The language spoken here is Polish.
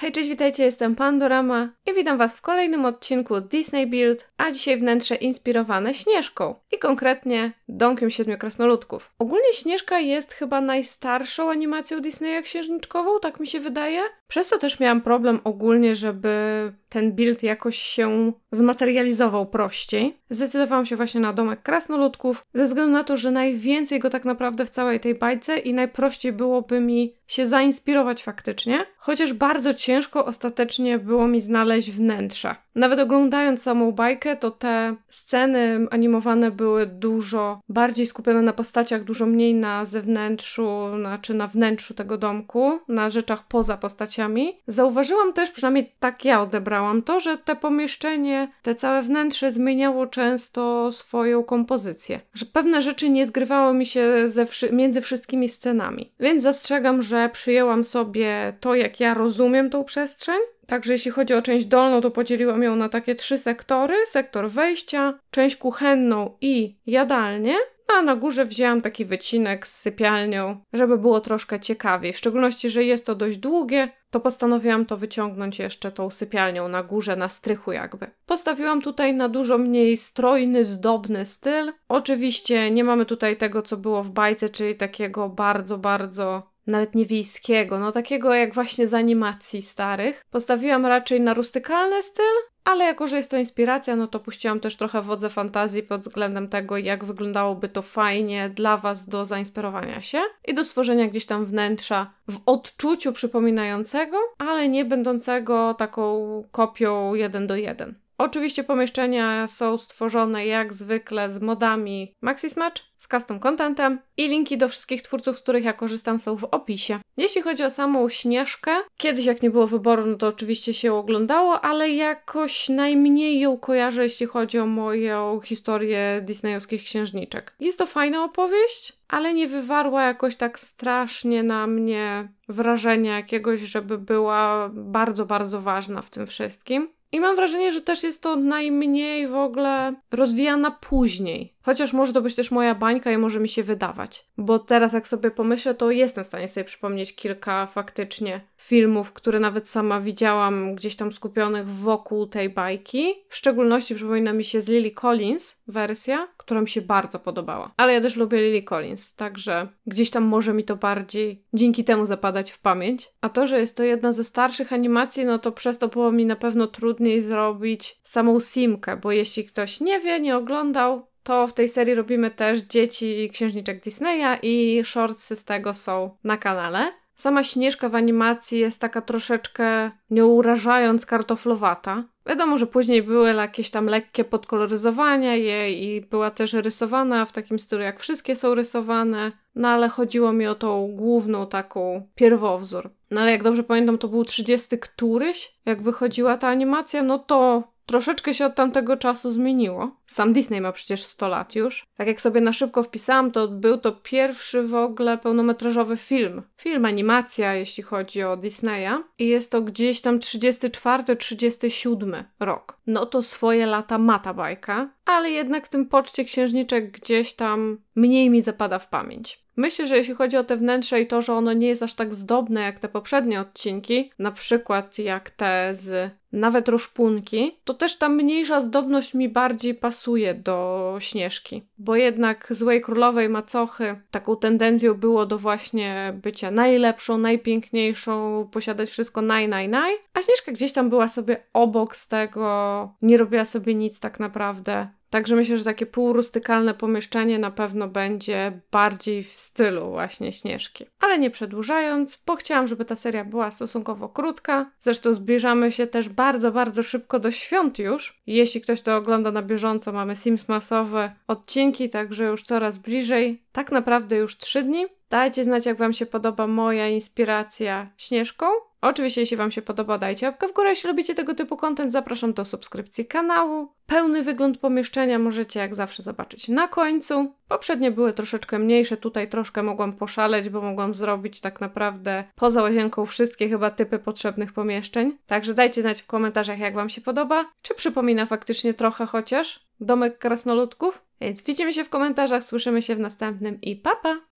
Hej, cześć, witajcie, jestem Pandorama i witam Was w kolejnym odcinku Disney Build, a dzisiaj wnętrze inspirowane Śnieżką i konkretnie Domkiem Siedmiu Krasnoludków. Ogólnie Śnieżka jest chyba najstarszą animacją Disneya księżniczkową, tak mi się wydaje, przez to też miałam problem ogólnie, żeby ten build jakoś się zmaterializował prościej. Zdecydowałam się właśnie na domek krasnoludków, ze względu na to, że najwięcej go tak naprawdę w całej tej bajce i najprościej byłoby mi się zainspirować faktycznie. Chociaż bardzo ciężko ostatecznie było mi znaleźć wnętrze. Nawet oglądając samą bajkę, to te sceny animowane były dużo bardziej skupione na postaciach, dużo mniej na zewnętrzu, znaczy na wnętrzu tego domku, na rzeczach poza postaciami. Zauważyłam też, przynajmniej tak ja odebrałam to, że te pomieszczenie, te całe wnętrze zmieniało często swoją kompozycję. Że pewne rzeczy nie zgrywały mi się ze wszy między wszystkimi scenami. Więc zastrzegam, że przyjęłam sobie to, jak ja rozumiem tą przestrzeń, Także jeśli chodzi o część dolną, to podzieliłam ją na takie trzy sektory: sektor wejścia, część kuchenną i jadalnię. A na górze wzięłam taki wycinek z sypialnią, żeby było troszkę ciekawiej. W szczególności, że jest to dość długie, to postanowiłam to wyciągnąć jeszcze tą sypialnią na górze, na strychu jakby. Postawiłam tutaj na dużo mniej strojny, zdobny styl. Oczywiście nie mamy tutaj tego, co było w bajce, czyli takiego bardzo, bardzo nawet nie wiejskiego, no takiego jak właśnie z animacji starych. Postawiłam raczej na rustykalny styl, ale jako, że jest to inspiracja, no to puściłam też trochę wodze fantazji pod względem tego, jak wyglądałoby to fajnie dla Was do zainspirowania się i do stworzenia gdzieś tam wnętrza w odczuciu przypominającego, ale nie będącego taką kopią jeden do jeden. Oczywiście pomieszczenia są stworzone jak zwykle z modami MaxiSmatch, z custom contentem i linki do wszystkich twórców, z których ja korzystam są w opisie. Jeśli chodzi o samą Śnieżkę, kiedyś jak nie było wyboru, no to oczywiście się oglądało, ale jakoś najmniej ją kojarzę, jeśli chodzi o moją historię disneyowskich księżniczek. Jest to fajna opowieść, ale nie wywarła jakoś tak strasznie na mnie wrażenia jakiegoś, żeby była bardzo, bardzo ważna w tym wszystkim. I mam wrażenie, że też jest to najmniej w ogóle rozwijana później. Chociaż może to być też moja bańka i może mi się wydawać. Bo teraz, jak sobie pomyślę, to jestem w stanie sobie przypomnieć kilka faktycznie filmów, które nawet sama widziałam gdzieś tam skupionych wokół tej bajki. W szczególności przypomina mi się z Lily Collins wersja, która mi się bardzo podobała. Ale ja też lubię Lily Collins, także gdzieś tam może mi to bardziej dzięki temu zapadać w pamięć. A to, że jest to jedna ze starszych animacji, no to przez to było mi na pewno trudniej zrobić samą simkę, bo jeśli ktoś nie wie, nie oglądał, to w tej serii robimy też dzieci i księżniczek Disneya i shortsy z tego są na kanale. Sama Śnieżka w animacji jest taka troszeczkę, nie urażając, kartoflowata. Wiadomo, że później były jakieś tam lekkie podkoloryzowania jej i była też rysowana w takim stylu, jak wszystkie są rysowane. No ale chodziło mi o tą główną taką pierwowzór. No ale jak dobrze pamiętam, to był 30 któryś, jak wychodziła ta animacja, no to troszeczkę się od tamtego czasu zmieniło. Sam Disney ma przecież 100 lat już. Tak jak sobie na szybko wpisałam, to był to pierwszy w ogóle pełnometrażowy film. Film, animacja, jeśli chodzi o Disneya. I jest to gdzieś tam 34-37 rok. No to swoje lata ma ta bajka, ale jednak w tym poczcie księżniczek gdzieś tam mniej mi zapada w pamięć. Myślę, że jeśli chodzi o te wnętrze i to, że ono nie jest aż tak zdobne jak te poprzednie odcinki, na przykład jak te z nawet ruszpunki, to też ta mniejsza zdobność mi bardziej pasuje do Śnieżki. Bo jednak Złej Królowej Macochy taką tendencją było do właśnie bycia najlepszą, najpiękniejszą, posiadać wszystko naj, naj, naj. A Śnieżka gdzieś tam była sobie obok z tego, nie robiła sobie nic tak naprawdę. Także myślę, że takie półrustykalne pomieszczenie na pewno będzie bardziej w stylu właśnie Śnieżki. Ale nie przedłużając, bo chciałam, żeby ta seria była stosunkowo krótka. Zresztą zbliżamy się też bardzo, bardzo szybko do świąt już. Jeśli ktoś to ogląda na bieżąco, mamy Sims masowe odcinki, także już coraz bliżej. Tak naprawdę już trzy dni. Dajcie znać, jak Wam się podoba moja inspiracja Śnieżką. Oczywiście, jeśli Wam się podoba, dajcie łapkę w górę. Jeśli lubicie tego typu content, zapraszam do subskrypcji kanału. Pełny wygląd pomieszczenia możecie jak zawsze zobaczyć na końcu. Poprzednie były troszeczkę mniejsze, tutaj troszkę mogłam poszaleć, bo mogłam zrobić tak naprawdę poza łazienką wszystkie chyba typy potrzebnych pomieszczeń. Także dajcie znać w komentarzach, jak Wam się podoba. Czy przypomina faktycznie trochę chociaż domek krasnoludków? Więc widzimy się w komentarzach, słyszymy się w następnym i papa! Pa!